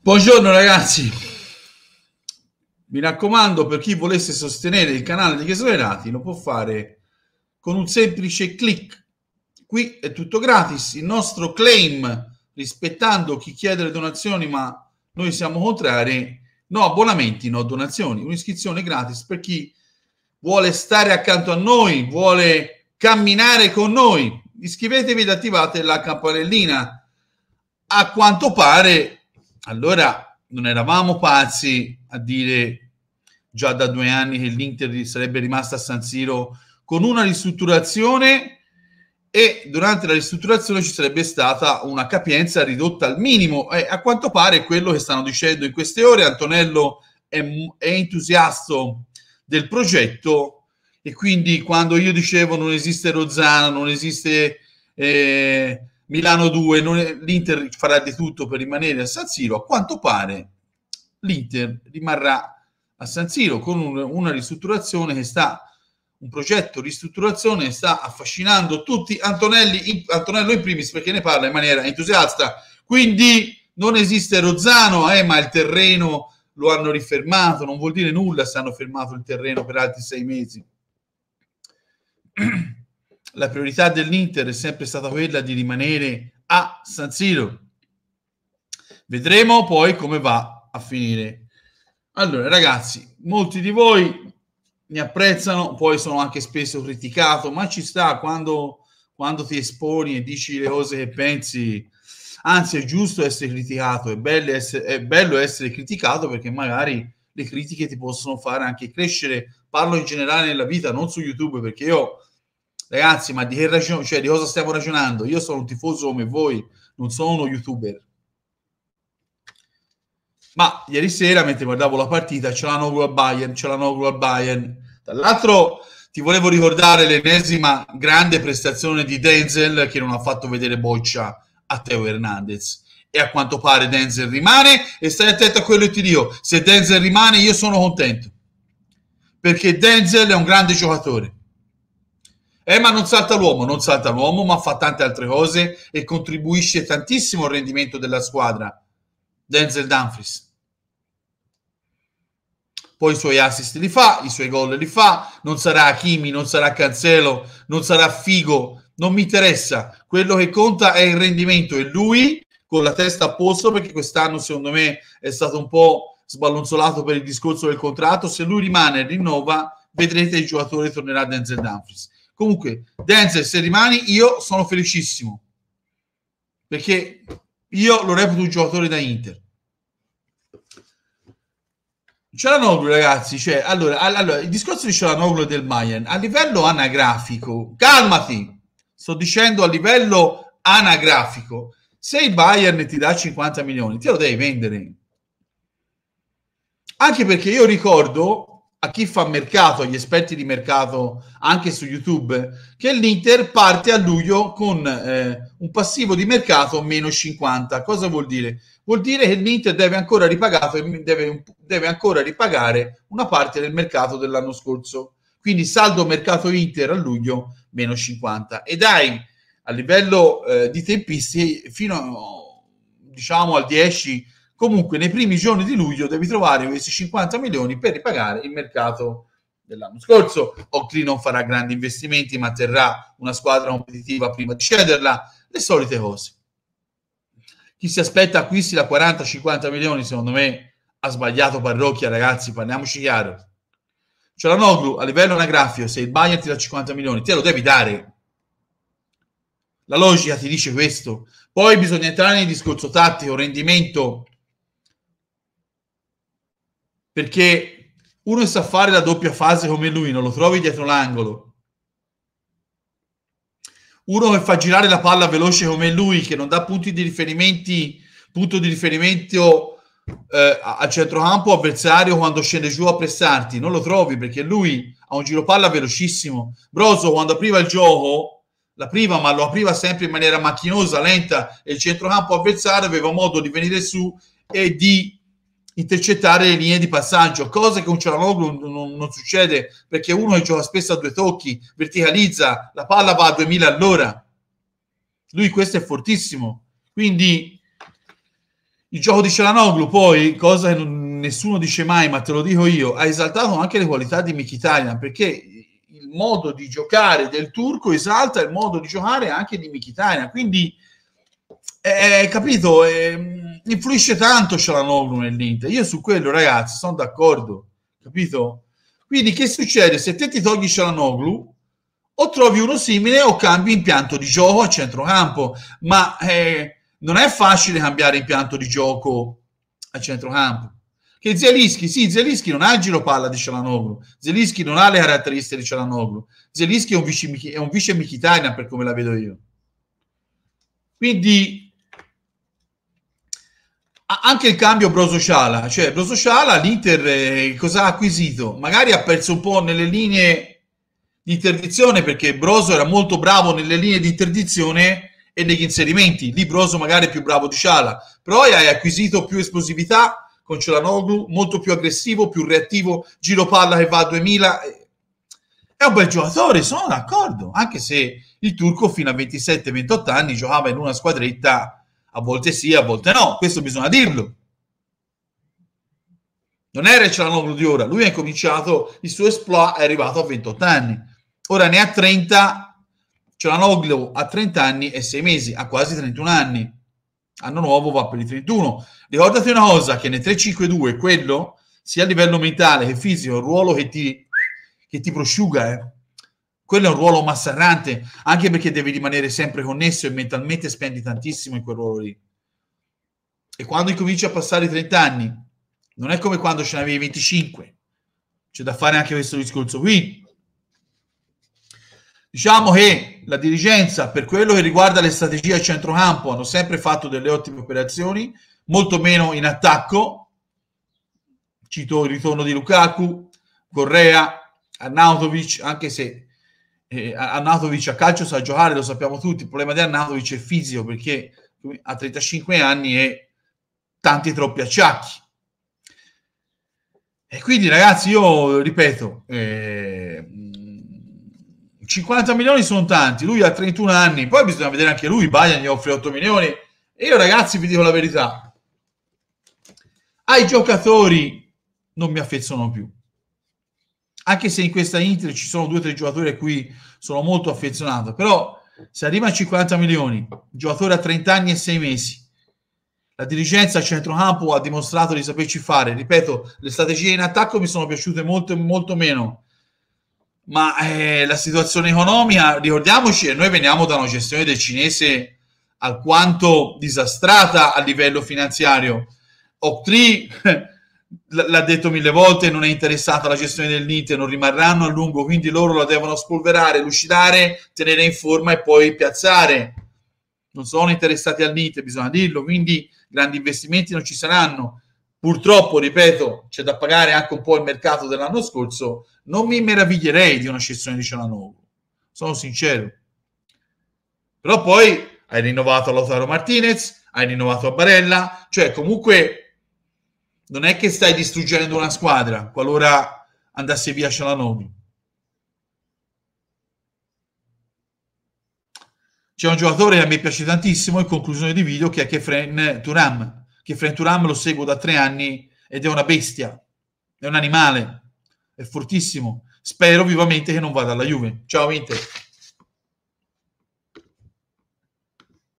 Buongiorno ragazzi, mi raccomando per chi volesse sostenere il canale di Chiesolerati lo può fare con un semplice clic. Qui è tutto gratis, il nostro claim rispettando chi chiede le donazioni ma noi siamo contrari, no abbonamenti, no donazioni, un'iscrizione gratis per chi vuole stare accanto a noi, vuole camminare con noi. Iscrivetevi ed attivate la campanellina. A quanto pare allora non eravamo pazzi a dire già da due anni che l'Inter sarebbe rimasta a San Siro con una ristrutturazione e durante la ristrutturazione ci sarebbe stata una capienza ridotta al minimo. E a quanto pare quello che stanno dicendo in queste ore. Antonello è, è entusiasta del progetto e quindi quando io dicevo non esiste Rozzano, non esiste eh, Milano 2, è, l'Inter farà di tutto per rimanere a San Siro, a quanto pare l'Inter rimarrà a San Siro con un, una ristrutturazione che sta un progetto di ristrutturazione che sta affascinando tutti Antonelli in, Antonello in primis perché ne parla in maniera entusiasta quindi non esiste Rozzano eh, ma il terreno lo hanno rifermato non vuol dire nulla se hanno fermato il terreno per altri sei mesi la priorità dell'Inter è sempre stata quella di rimanere a San Siro. Vedremo poi come va a finire. Allora, ragazzi, molti di voi mi apprezzano, poi sono anche spesso criticato, ma ci sta quando, quando ti esponi e dici le cose che pensi. Anzi, è giusto essere criticato, è bello essere, è bello essere criticato perché magari le critiche ti possono fare anche crescere. Parlo in generale nella vita, non su YouTube, perché io Ragazzi, ma di che ragione, cioè di cosa stiamo ragionando? Io sono un tifoso come voi, non sono uno youtuber. Ma ieri sera, mentre guardavo la partita, ce l'hanno con Bayern, ce l'hanno con Bayern. Tra l'altro, ti volevo ricordare l'ennesima grande prestazione di Denzel che non ha fatto vedere boccia a Teo Hernandez. E a quanto pare Denzel rimane. E stai attento a quello che ti dico: se Denzel rimane, io sono contento perché Denzel è un grande giocatore. Eh, ma non salta l'uomo, non salta l'uomo, ma fa tante altre cose e contribuisce tantissimo al rendimento della squadra. Denzel Dumfries. Poi i suoi assist li fa, i suoi gol li fa, non sarà Hakimi, non sarà Cancelo, non sarà Figo, non mi interessa. Quello che conta è il rendimento e lui con la testa a posto perché quest'anno secondo me è stato un po' sballonzolato per il discorso del contratto, se lui rimane e rinnova vedrete il giocatore tornerà a Denzel Dumfries Comunque, Denzel, se rimani, io sono felicissimo. Perché io lo reputo un giocatore da Inter. Cialanoglu, ragazzi, cioè, allora, allora, il discorso di Cialanoglu e del Bayern, a livello anagrafico, calmati, sto dicendo a livello anagrafico, se il Bayern ti dà 50 milioni, te lo devi vendere. Anche perché io ricordo a chi fa mercato, agli esperti di mercato anche su YouTube, che l'Inter parte a luglio con eh, un passivo di mercato meno 50. Cosa vuol dire? Vuol dire che l'Inter deve ancora, ripagato, deve, deve ancora ripagare una parte del mercato dell'anno scorso. Quindi saldo mercato Inter a luglio meno 50. E dai, a livello eh, di tempisti, fino a, diciamo al 10 comunque nei primi giorni di luglio devi trovare questi 50 milioni per ripagare il mercato dell'anno scorso. Oakley non farà grandi investimenti, ma terrà una squadra competitiva prima di cederla, le solite cose. Chi si aspetta acquisti da 40-50 milioni, secondo me, ha sbagliato parrocchia, ragazzi, parliamoci chiaro. C'è la Noglu, a livello anagrafico, se il Bayern ti dà 50 milioni, te lo devi dare. La logica ti dice questo. Poi bisogna entrare nel discorso tattico, rendimento, perché uno sa fare la doppia fase come lui, non lo trovi dietro l'angolo. Uno che fa girare la palla veloce come lui, che non dà punti di riferimenti, punto di riferimento eh, al centrocampo avversario quando scende giù a pressarti, non lo trovi perché lui ha un giro palla velocissimo. Broso quando apriva il gioco la prima, ma lo apriva sempre in maniera macchinosa, lenta e il centrocampo avversario aveva modo di venire su e di intercettare le linee di passaggio, cosa che un Cialanoglu non, non, succede perché uno che gioca spesso a due tocchi, verticalizza, la palla va a 2000 all'ora. Lui questo è fortissimo. Quindi il gioco di Cialanoglu poi, cosa che non, nessuno dice mai, ma te lo dico io, ha esaltato anche le qualità di Mkhitaryan perché il modo di giocare del turco esalta il modo di giocare anche di Mkhitaryan. Quindi, eh, eh capito, eh, influisce tanto Cialanoglu nell'Inter. Io su quello, ragazzi, sono d'accordo, capito? Quindi che succede? Se te ti togli Cialanoglu, o trovi uno simile o cambi impianto di gioco a centrocampo, ma eh, non è facile cambiare impianto di gioco a centrocampo. Che Zelischi, sì, Zelischi non ha il giro palla di Cialanoglu, Zelischi non ha le caratteristiche di Cialanoglu, Zelischi è un vice, è un vice Michitania per come la vedo io. Quindi anche il cambio Brosociala, cioè Brosociala l'Inter eh, cosa ha acquisito? Magari ha perso un po' nelle linee di interdizione perché Broso era molto bravo nelle linee di interdizione e negli inserimenti, lì Broso magari è più bravo di Sciala, però hai acquisito più esplosività con Celanoglu, molto più aggressivo, più reattivo, giro palla che va a 2000, è un bel giocatore, sono d'accordo, anche se il turco fino a 27-28 anni giocava in una squadretta a volte sì, a volte no, questo bisogna dirlo. Non era Cialanoglu di ora, lui ha cominciato, il suo esploit è arrivato a 28 anni. Ora ne ha 30, Cialanoglu ha 30 anni e 6 mesi, ha quasi 31 anni. Anno nuovo va per i 31. Ricordate una cosa, che nel 3-5-2 quello, sia a livello mentale che fisico, è un ruolo che ti, che ti prosciuga, eh quello è un ruolo massacrante, anche perché devi rimanere sempre connesso e mentalmente spendi tantissimo in quel ruolo lì. E quando incominci a passare i 30 anni, non è come quando ce n'avevi 25. C'è da fare anche questo discorso qui. Diciamo che la dirigenza, per quello che riguarda le strategie a centrocampo, hanno sempre fatto delle ottime operazioni, molto meno in attacco. Cito il ritorno di Lukaku, Correa, Arnautovic, anche se eh, Anatovic a calcio sa giocare, lo sappiamo tutti, il problema di Anatovic è fisico perché ha 35 anni e tanti troppi acciacchi. E quindi ragazzi, io ripeto, eh, 50 milioni sono tanti, lui ha 31 anni, poi bisogna vedere anche lui, Bayern gli offre 8 milioni. E io ragazzi vi dico la verità, ai giocatori non mi affezionano più anche se in questa Inter ci sono due o tre giocatori a cui sono molto affezionato, però se arriva a 50 milioni, giocatore a 30 anni e 6 mesi, la dirigenza a centrocampo ha dimostrato di saperci fare, ripeto, le strategie in attacco mi sono piaciute molto, molto meno, ma eh, la situazione economica, ricordiamoci, noi veniamo da una gestione del cinese alquanto disastrata a livello finanziario. Octree l'ha detto mille volte, non è interessata alla gestione del NIT, non rimarranno a lungo, quindi loro la devono spolverare, lucidare, tenere in forma e poi piazzare. Non sono interessati al NIT, bisogna dirlo, quindi grandi investimenti non ci saranno. Purtroppo, ripeto, c'è da pagare anche un po' il mercato dell'anno scorso, non mi meraviglierei di una scissione di Cialanoglu, sono sincero. Però poi hai rinnovato a Lautaro Martinez, hai rinnovato a Barella, cioè comunque non è che stai distruggendo una squadra qualora andasse via Cialanoglu. C'è un giocatore che a me piace tantissimo in conclusione di video che è Kefren Turam. Kefren Turam lo seguo da tre anni ed è una bestia, è un animale, è fortissimo. Spero vivamente che non vada alla Juve. Ciao Inter.